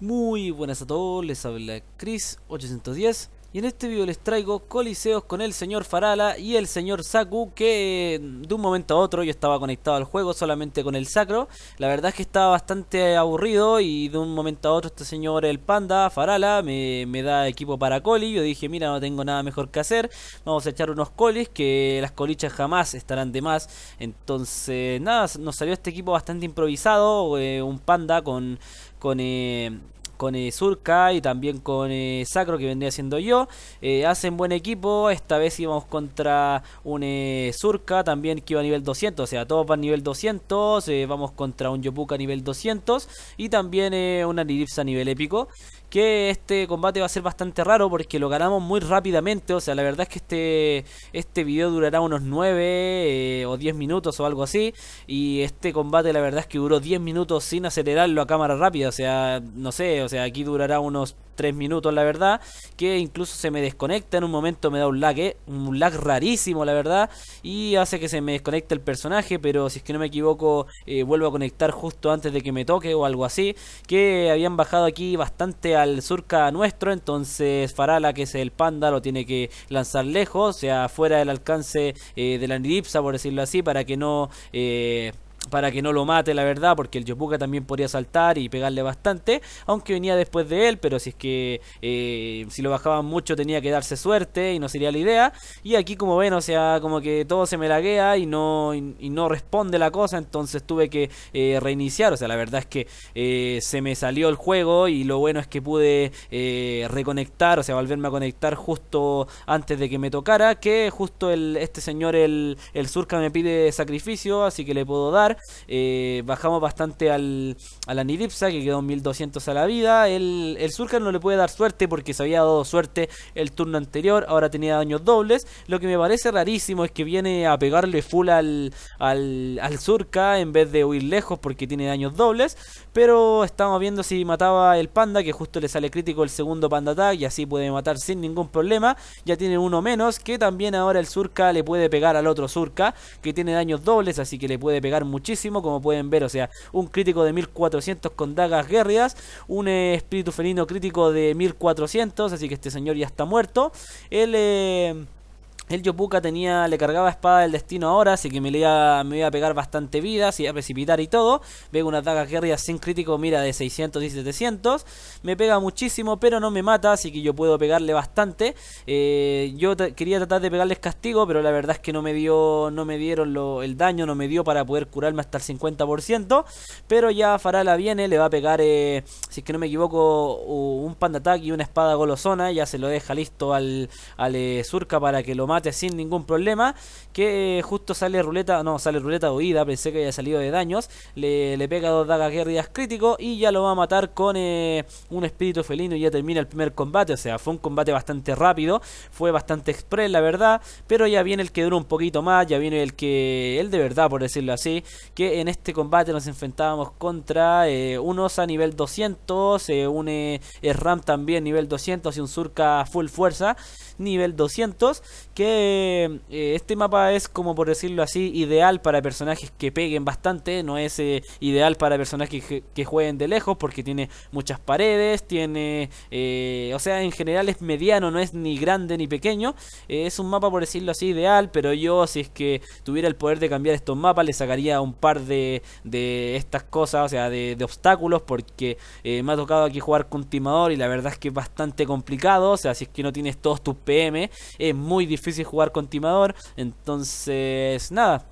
Muy buenas a todos, les habla Chris810 y en este video les traigo coliseos con el señor Farala y el señor Saku que eh, de un momento a otro yo estaba conectado al juego solamente con el Sacro. La verdad es que estaba bastante aburrido y de un momento a otro este señor el Panda Farala me, me da equipo para coli. Yo dije mira no tengo nada mejor que hacer, vamos a echar unos colis que las colichas jamás estarán de más. Entonces nada, nos salió este equipo bastante improvisado, eh, un Panda con... con eh, con eh, Surka y también con eh, Sacro que vendría siendo yo. Eh, hacen buen equipo, esta vez íbamos contra un Surka también que iba a nivel 200, o sea, todos van a nivel 200, vamos contra un Yopuka a nivel 200 y también una nidipsa a nivel épico. Que este combate va a ser bastante raro porque lo ganamos muy rápidamente. O sea, la verdad es que este, este video durará unos 9 o 10 minutos o algo así. Y este combate, la verdad es que duró 10 minutos sin acelerarlo a cámara rápida. O sea, no sé, o sea, aquí durará unos 3 minutos, la verdad, que incluso se me desconecta, en un momento me da un lag, ¿eh? un lag rarísimo, la verdad, y hace que se me desconecte el personaje, pero si es que no me equivoco, eh, vuelvo a conectar justo antes de que me toque o algo así, que habían bajado aquí bastante al surca nuestro, entonces Farala, que es el panda, lo tiene que lanzar lejos, o sea, fuera del alcance eh, de la nidipsa, por decirlo así, para que no... Eh, para que no lo mate, la verdad, porque el Yopuka también podría saltar y pegarle bastante, aunque venía después de él, pero si es que eh, si lo bajaban mucho tenía que darse suerte y no sería la idea. Y aquí como ven, o sea, como que todo se me laguea y no, y, no responde la cosa, entonces tuve que eh, reiniciar, o sea, la verdad es que eh, se me salió el juego y lo bueno es que pude reconectar, o sea, volverme a conectar justo antes de que me tocara, que justo el, este señor, el, el Surca, me pide sacrificio, así que le puedo dar eh, bajamos bastante al, a que quedó 1200 a la vida. El, el no le puede dar suerte porque se había dado suerte el turno anterior, ahora tenía daños dobles. Lo que me parece rarísimo es que viene a pegarle full al, al, Surca en vez de huir lejos porque tiene daños dobles. Pero estamos viendo si mataba el panda, que justo le sale crítico el segundo panda attack y así puede matar sin ningún problema. Ya tiene uno menos, que también ahora el Surca le puede pegar al otro Surca, que tiene daños dobles, así que le puede pegar mucho como pueden ver, o sea, un crítico de 1400 con dagas guerrias, un eh, espíritu felino crítico de 1400, así que este señor ya está muerto. él Eh, el Yopuka tenía, le cargaba espada del destino ahora, así que me, iba, me iba a pegar bastante vida, se iba a precipitar y todo. Veo una daga guerrilla sin crítico, mira de 600 y 700. Me pega muchísimo, pero no me mata, así que yo puedo pegarle bastante. Eh, yo quería tratar de pegarles castigo, pero la verdad es que no me dio, no me dieron el daño, no me dio para poder curarme hasta el 50%. Pero ya Farala viene, le va a pegar, eh, si es que no me equivoco, un pan de ataque y una espada golosona. Ya se lo deja listo al, al eh, Surca para que lo mate sin ningún problema. Que eh, justo sale ruleta, no, sale ruleta huida, pensé que había salido de daños. Le, pega dos dagas guerrillas crítico y ya lo va a matar con eh, un espíritu felino y ya termina el primer combate. O sea, fue un combate bastante rápido, fue bastante express, la verdad. Pero ya viene el que dura un poquito más, ya viene el que, el de verdad, por decirlo así. Que en este combate nos enfrentábamos contra eh, Un unos a nivel 200, un RAM también nivel 200 y un Surca full fuerza nivel 200. Que eh, este mapa es como por decirlo así ideal para personajes que peguen bastante, no es eh, ideal para personajes que, jueguen de lejos porque tiene muchas paredes, tiene, eh, o sea, en general es mediano, no es ni grande ni pequeño, es un mapa por decirlo así ideal, pero yo si es que tuviera el poder de cambiar estos mapas le sacaría un par de, de estas cosas, o sea, de, de obstáculos porque me ha tocado aquí jugar con timador y la verdad es que es bastante complicado, o sea, si es que no tienes todos tus PM, es muy difícil jugar con timador. Entonces, nada,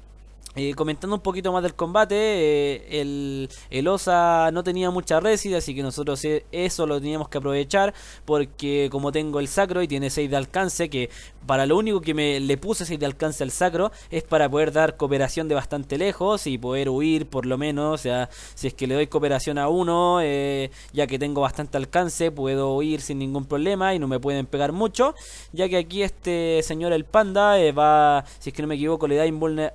eh, comentando un poquito más del combate, eh, el, el, Osa no tenía mucha resid, así que nosotros eh, eso lo teníamos que aprovechar, porque como tengo el Sacro y tiene 6 de alcance, que para lo único que me le puse 6 de alcance al Sacro es para poder dar cooperación de bastante lejos y poder huir por lo menos, o sea, si es que le doy cooperación a uno, ya que tengo bastante alcance, puedo huir sin ningún problema y no me pueden pegar mucho, ya que aquí este señor el Panda va, si es que no me equivoco, le da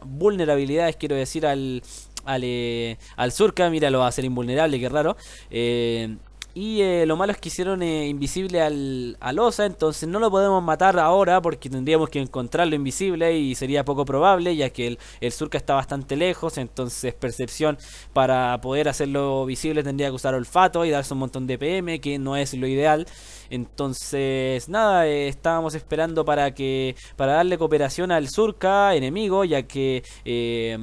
vulnerabilidad quiero decir, al, al, eh, al Surca, mira, lo va a hacer invulnerable, qué raro. Eh, y eh, lo malo es que hicieron eh, invisible al, Osa, entonces no lo podemos matar ahora porque tendríamos que encontrarlo invisible y sería poco probable ya que el, el surca está bastante lejos, entonces percepción para poder hacerlo visible tendría que usar olfato y darse un montón de PM que no es lo ideal. Entonces nada, eh, estábamos esperando para que para darle cooperación al surca enemigo ya que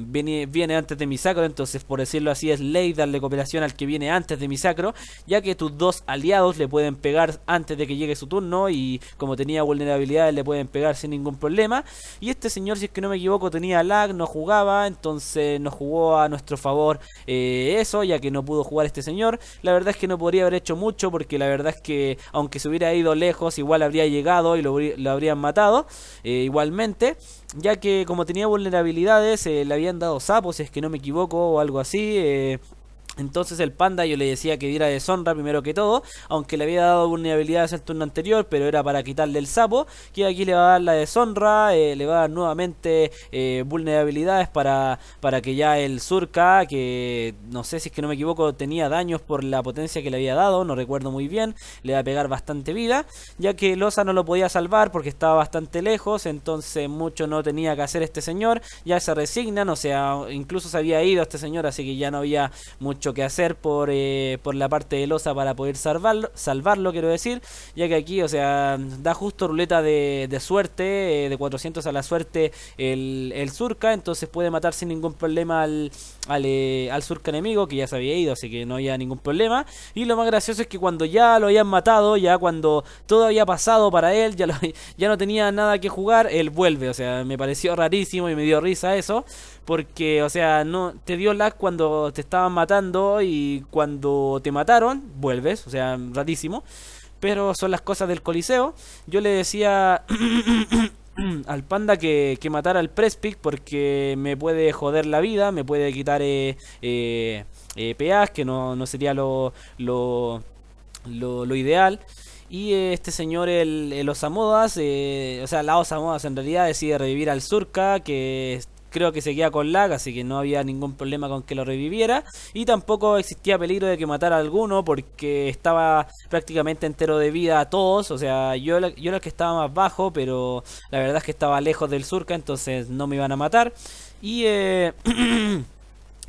viene, viene antes de mi sacro, entonces por decirlo así es ley darle cooperación al que viene antes de mi sacro ya que tus dos aliados le pueden pegar antes de que llegue su turno y como tenía vulnerabilidades le pueden pegar sin ningún problema. Y este señor, si es que no me equivoco, tenía lag, no jugaba, entonces nos jugó a nuestro favor eh, eso, ya que no pudo jugar este señor. La verdad es que no podría haber hecho mucho porque la verdad es que aunque se hubiera ido lejos, igual habría llegado y lo, lo habrían matado eh, igualmente. Ya que como tenía vulnerabilidades, eh, le habían dado sapos, si es que no me equivoco, o algo así. Entonces el panda yo le decía que diera deshonra primero que todo, aunque le había dado vulnerabilidades el turno anterior, pero era para quitarle el sapo, que aquí le va a dar la deshonra, eh, le va a dar nuevamente eh, vulnerabilidades para, que ya el surca, que no sé si es que no me equivoco, tenía daños por la potencia que le había dado, no recuerdo muy bien, le va a pegar bastante vida, ya que Loza no lo podía salvar porque estaba bastante lejos, entonces mucho no tenía que hacer este señor, ya se resignan, o sea, incluso se había ido este señor, así que ya no había mucho que hacer por, eh, por la parte de losa para poder salvarlo, salvarlo, quiero decir, ya que aquí, o sea, da justo ruleta de, de suerte, eh, de 400 a la suerte el, el Surca, entonces puede matar sin ningún problema al, al, eh, al Surca enemigo, que ya se había ido, así que no había ningún problema. Y lo más gracioso es que cuando ya lo habían matado, ya cuando todo había pasado para él, ya, lo, ya no tenía nada que jugar, él vuelve, o sea, me pareció rarísimo y me dio risa eso. Porque, o sea, no te dio lag cuando te estaban matando y cuando te mataron, vuelves, o sea, ratísimo. Pero son las cosas del Coliseo. Yo le decía al panda que, que matara al Prespic porque me puede joder la vida, me puede quitar eh, eh, eh que no, no sería lo, lo, lo, lo ideal. Y eh, este señor, el, el Osamodas, o sea, la Osamodas en realidad decide revivir al Surca, que creo que seguía con lag, así que no había ningún problema con que lo reviviera. Y tampoco existía peligro de que matara a alguno, porque estaba prácticamente entero de vida a todos. O sea, yo, yo era el que estaba más bajo, pero la verdad es que estaba lejos del surca, entonces no me iban a matar. Y eh...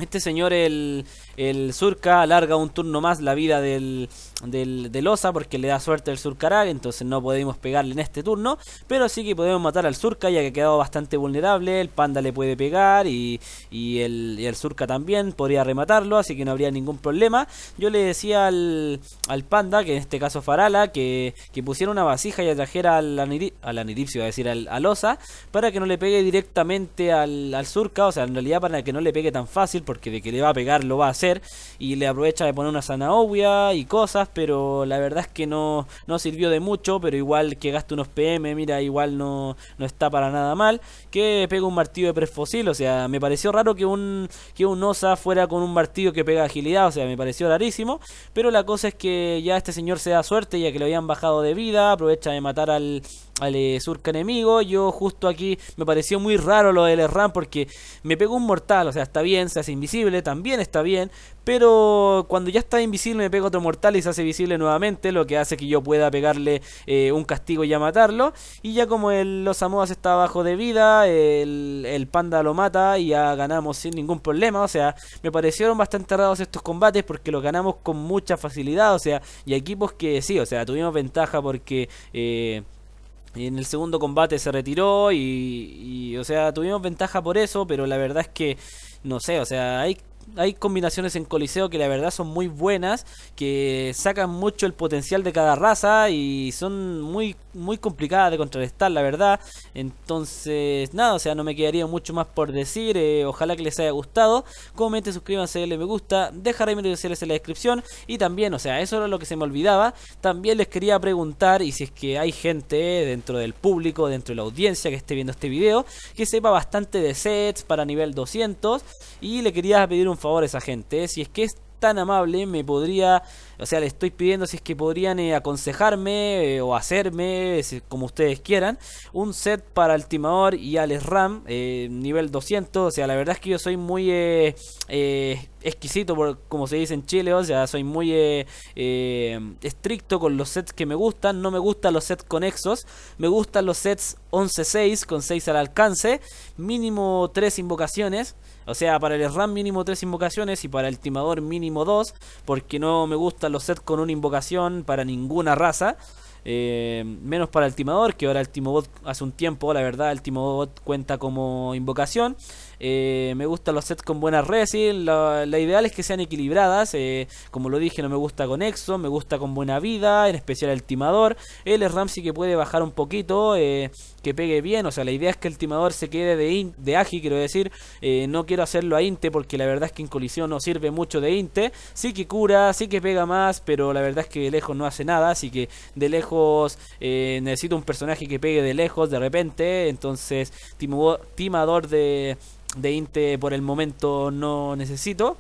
Este señor, el, el Surca, alarga un turno más la vida del, del, Osa porque le da suerte el Surcaral, entonces no podemos pegarle en este turno, pero sí que podemos matar al Surca ya que ha quedado bastante vulnerable, el Panda le puede pegar y, y, el, y el Surca también podría rematarlo, así que no habría ningún problema. Yo le decía al, al Panda, que en este caso Farala, que, que pusiera una vasija y atrajera al Aniripsio, iba a decir, al, al, Osa, para que no le pegue directamente al, al Surca, o sea, en realidad para que no le pegue tan fácil porque de que le va a pegar lo va a hacer y le aprovecha de poner una zanahoria y cosas, pero la verdad es que no, no sirvió de mucho, pero igual que gaste unos PM, mira, igual no, no está para nada mal, que pega un martillo de prefosil, o sea, me pareció raro que un, que un OSA fuera con un martillo que pega agilidad, o sea, me pareció rarísimo, pero la cosa es que ya este señor se da suerte ya que lo habían bajado de vida, aprovecha de matar al al eh, surca enemigo. Yo justo aquí me pareció muy raro lo del ram porque me pegó un mortal. O sea, está bien, se hace invisible, también está bien. Pero cuando ya está invisible me pega otro mortal y se hace visible nuevamente. Lo que hace que yo pueda pegarle eh, un castigo y ya matarlo. Y ya como el, los Amoas está bajo de vida, el, panda lo mata y ya ganamos sin ningún problema. O sea, me parecieron bastante raros estos combates porque los ganamos con mucha facilidad. O sea, y equipos que sí, o sea, tuvimos ventaja porque... Eh, y en el segundo combate se retiró y, y, o sea, tuvimos ventaja por eso, pero la verdad es que, no sé, o sea, hay hay combinaciones en Coliseo que la verdad son muy buenas, que sacan mucho el potencial de cada raza y son muy, muy complicadas de contrarrestar, la verdad. Entonces, nada, o sea, no me quedaría mucho más por decir. Eh, ojalá que les haya gustado. Comenten, suscríbanse, denle me gusta. Dejaré mis redes sociales en la descripción. Y también, o sea, eso era lo que se me olvidaba. También les quería preguntar, y si es que hay gente dentro del público, dentro de la audiencia que esté viendo este video, que sepa bastante de sets para nivel 200. Y le quería pedir un favor esa gente. ¿eh? Si es que es tan amable, me podría, o sea, le estoy pidiendo si es que podrían eh, aconsejarme eh, o hacerme, como ustedes quieran, un set para el timador y Alex Ram, nivel 200. O sea, la verdad es que yo soy muy exquisito, por, como se dice en Chile, o sea, soy muy estricto con los sets que me gustan. No me gustan los sets conexos, me gustan los sets 11-6 con 6 al alcance, mínimo 3 invocaciones. O sea, para el RAM mínimo 3 invocaciones y para el timador mínimo 2, porque no me gustan los sets con una invocación para ninguna raza. Eh, menos para el timador, que ahora el timobot hace un tiempo, la verdad, el timobot cuenta como invocación. Eh, me gustan los sets con buenas resin. La, ideal es que sean equilibradas. Eh, como lo dije, no me gusta con Exo, me gusta con buena vida, en especial el timador. El Ramsey que puede bajar un poquito, eh, que pegue bien. O sea, la idea es que el timador se quede de, Agi, quiero decir. no quiero hacerlo a Inte porque la verdad es que en colisión no sirve mucho de Inte. Sí que cura, sí que pega más, pero la verdad es que de lejos no hace nada. Así que de lejos necesito un personaje que pegue de lejos de repente. Entonces, timador de de INTE por el momento no necesito.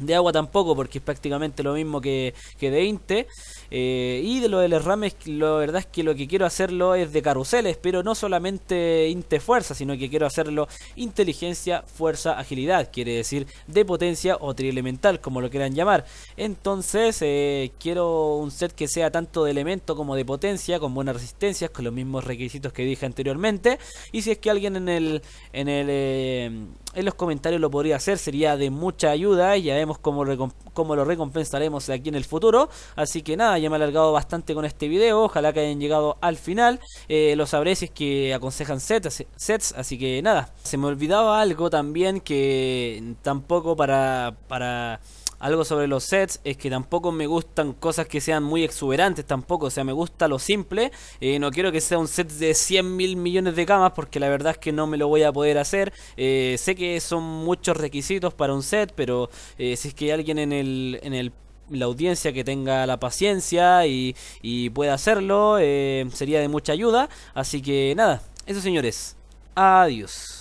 De agua tampoco, porque es prácticamente lo mismo que, de Inte. Eh, y de lo del derrame, la verdad es que lo que quiero hacerlo es de carruseles, pero no solamente Inte fuerza, sino que quiero hacerlo inteligencia, fuerza, agilidad, quiere decir de potencia o trielemental, como lo quieran llamar. Entonces, eh, quiero un set que sea tanto de elemento como de potencia, con buenas resistencias, con los mismos requisitos que dije anteriormente. Y si es que alguien en el, eh, en los comentarios lo podría hacer, sería de mucha ayuda y ya vemos cómo, lo recompensaremos aquí en el futuro. Así que nada, ya me he alargado bastante con este video, ojalá que hayan llegado al final. Eh, lo sabré si es que aconsejan sets, sets, así que nada. Se me olvidaba algo también que tampoco para... para algo sobre los sets es que tampoco me gustan cosas que sean muy exuberantes tampoco. O sea, me gusta lo simple. Eh, no quiero que sea un set de 100 mil millones de camas porque la verdad es que no me lo voy a poder hacer. Eh, sé que son muchos requisitos para un set, pero eh, si es que hay alguien en el, en el la audiencia que tenga la paciencia y, y pueda hacerlo, sería de mucha ayuda. Así que nada, eso señores, adiós.